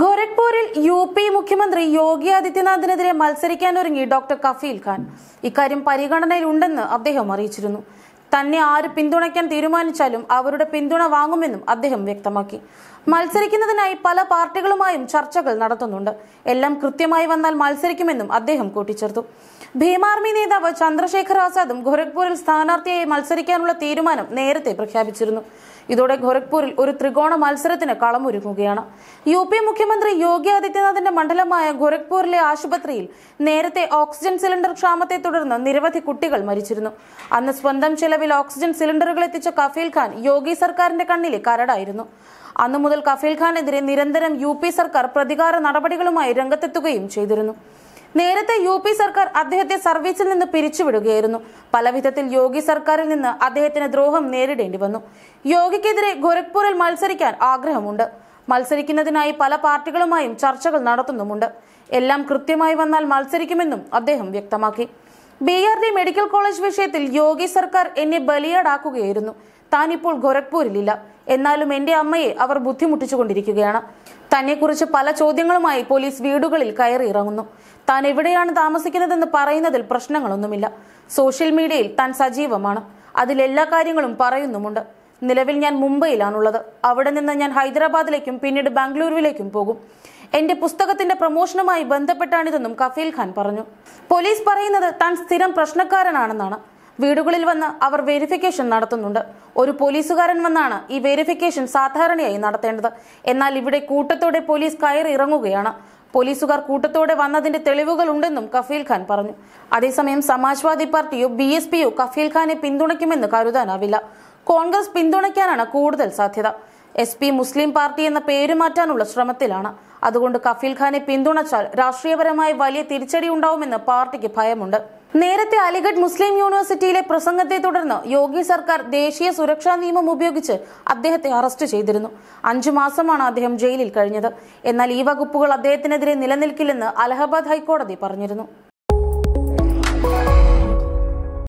ഗോരഖ്പൂരിൽ U P മുഖ്യമന്ത്രി യോഗി ആദിത്യനാഥിനെതിരെ മത്സരിക്കാനൊരുങ്ങി doctor കഫീൽ ഖാൻ ഇക്കാര്യം പരിഗണനയിലുണ്ടെന്ന് അദ്ദേഹം അറിയിച്ചിരുന്നു തന്നെ ആര് പിന്തുണയ്ക്കാൻ തീരുമാനിച്ചാലും അവരുടെ പിന്തുണ വാങ്ങുമെന്നും അദ്ദേഹം വ്യക്തമാക്കി മത്സരിക്കുന്നതിനായി പല പാർട്ടികളുമായും ചർച്ചകൾ നടത്തുന്നുണ്ട് എല്ലാം കൃത്യമായി വന്നാൽ മത്സരിക്കുമെന്നും അദ്ദേഹം കൂട്ടിച്ചേർത്തു ഭീമാർമി നേതാവ് ചന്ദ്രശേഖർ ആസാദും ഗോരഖ്പൂരിൽ സ്ഥാനാർത്ഥിയായി മത്സരിക്കാനുള്ള തീരുമാനം നേരത്തെ പ്രഖ്യാപിച്ചിരുന്നു ഇതോടെ ഗോരഖ്പൂരിൽ ഒരു ത്രികോണ മത്സരത്തിന് കളമൊരുങ്ങുകയാണ് യു പി മുഖ്യമന്ത്രി യോഗി ആദിത്യനാഥിന്റെ മണ്ഡലമായ ഗോരഖ്പൂരിലെ ആശുപത്രിയിൽ നേരത്തെ ഓക്സിജൻ സിലിണ്ടർ ക്ഷാമത്തെ തുടർന്ന് നിരവധി കുട്ടികൾ മരിച്ചിരുന്നു അന്ന് സ്വന്തം ചെലവിൽ ഓക്സിജൻ സിലിണ്ടറുകൾ എത്തിച്ച കഫീൽ ഖാൻ യോഗി സർക്കാരിന്റെ കണ്ണിലെ കരടായിരുന്നു അന്നു മുതൽ കഫീൽ ഖാനെതിരെ നിരന്തരം യു സർക്കാർ പ്രതികാര നടപടികളുമായി രംഗത്തെത്തുകയും ചെയ്തിരുന്നു നേരത്തെ യു പി സർക്കാർ അദ്ദേഹത്തെ സർവീസിൽ നിന്ന് പിരിച്ചുവിടുകയായിരുന്നു പലവിധത്തിൽ യോഗി സർക്കാരിൽ നിന്ന് അദ്ദേഹത്തിന് ദ്രോഹം നേരിടേണ്ടി വന്നു യോഗിക്കെതിരെ ഗോരഖ്പൂരിൽ മത്സരിക്കാൻ ആഗ്രഹമുണ്ട് മത്സരിക്കുന്നതിനായി പല പാർട്ടികളുമായും ചർച്ചകൾ നടത്തുന്നുമുണ്ട് എല്ലാം കൃത്യമായി വന്നാൽ മത്സരിക്കുമെന്നും അദ്ദേഹം വ്യക്തമാക്കി B R D medical college വിഷയത്തിൽ യോഗി സർക്കാർ എന്നെ ബലിയാടാക്കുകയായിരുന്നു താനിപ്പോൾ ഗോരഖ്പൂരിലില്ല എന്നാലും എന്റെ അമ്മയെ അവർ ബുദ്ധിമുട്ടിച്ചുകൊണ്ടിരിക്കുകയാണ് തന്നെക്കുറിച്ച് പല ചോദ്യങ്ങളുമായി പോലീസ് വീടുകളിൽ കയറി ഇറങ്ങുന്നു താൻ എവിടെയാണ് താമസിക്കുന്നതെന്ന് പറയുന്നതിൽ പ്രശ്നങ്ങളൊന്നുമില്ല സോഷ്യൽ മീഡിയയിൽ താൻ സജീവമാണ് അതിലെല്ലാ കാര്യങ്ങളും പറയുന്നുമുണ്ട് നിലവിൽ ഞാൻ മുംബൈയിലാണുള്ളത് അവിടെ നിന്ന് ഞാൻ ഹൈദരാബാദിലേക്കും പിന്നീട് ബാംഗ്ലൂരുവിലേക്കും പോകും എന്റെ പുസ്തകത്തിന്റെ പ്രമോഷനുമായി ബന്ധപ്പെട്ടാണിതെന്നും കഫീൽ ഖാൻ പറഞ്ഞു പോലീസ് പറയുന്നത് താൻ സ്ഥിരം പ്രശ്നക്കാരനാണെന്നാണ് വീടുകളിൽ വന്ന് അവർ വെരിഫിക്കേഷൻ നടത്തുന്നുണ്ട് ഒരു പോലീസുകാരൻ വന്നാണ് ഈ വെരിഫിക്കേഷൻ സാധാരണയായി നടത്തേണ്ടത് എന്നാൽ ഇവിടെ കൂട്ടത്തോടെ പോലീസ് കയറി ഇറങ്ങുകയാണ് പോലീസുകാർ കൂട്ടത്തോടെ വന്നതിന്റെ തെളിവുകൾ ഉണ്ടെന്നും കഫീൽ ഖാൻ പറഞ്ഞു അതേസമയം സമാജ്വാദി പാർട്ടിയോ ബി എസ് പിയോ കഫീൽ ഖാനെ പിന്തുണയ്ക്കുമെന്ന് കരുതാനാവില്ല കോൺഗ്രസ് പിന്തുണയ്ക്കാനാണ് കൂടുതൽ സാധ്യത എസ് പി മുസ്ലിം പാർട്ടി എന്ന പേര് മാറ്റാനുള്ള ശ്രമത്തിലാണ് അതുകൊണ്ട് കഫീൽ ഖാനെ പിന്തുണച്ചാൽ രാഷ്ട്രീയപരമായി വലിയ തിരിച്ചടി ഉണ്ടാവുമെന്ന് പാർട്ടിക്ക് ഭയമുണ്ട് നേരത്തെ അലിഗഡ് മുസ്ലിം യൂണിവേഴ്സിറ്റിയിലെ പ്രസംഗത്തെ തുടർന്ന് യോഗി സർക്കാർ ദേശീയ സുരക്ഷാ നിയമം ഉപയോഗിച്ച് അദ്ദേഹത്തെ അറസ്റ്റ് ചെയ്തിരുന്നു അഞ്ചു മാസമാണ് അദ്ദേഹം ജയിലിൽ കഴിഞ്ഞത് എന്നാൽ ഈ വകുപ്പുകൾ അദ്ദേഹത്തിനെതിരെ നിലനിൽക്കില്ലെന്ന് അലഹബാദ് ഹൈക്കോടതി പറഞ്ഞിരുന്നു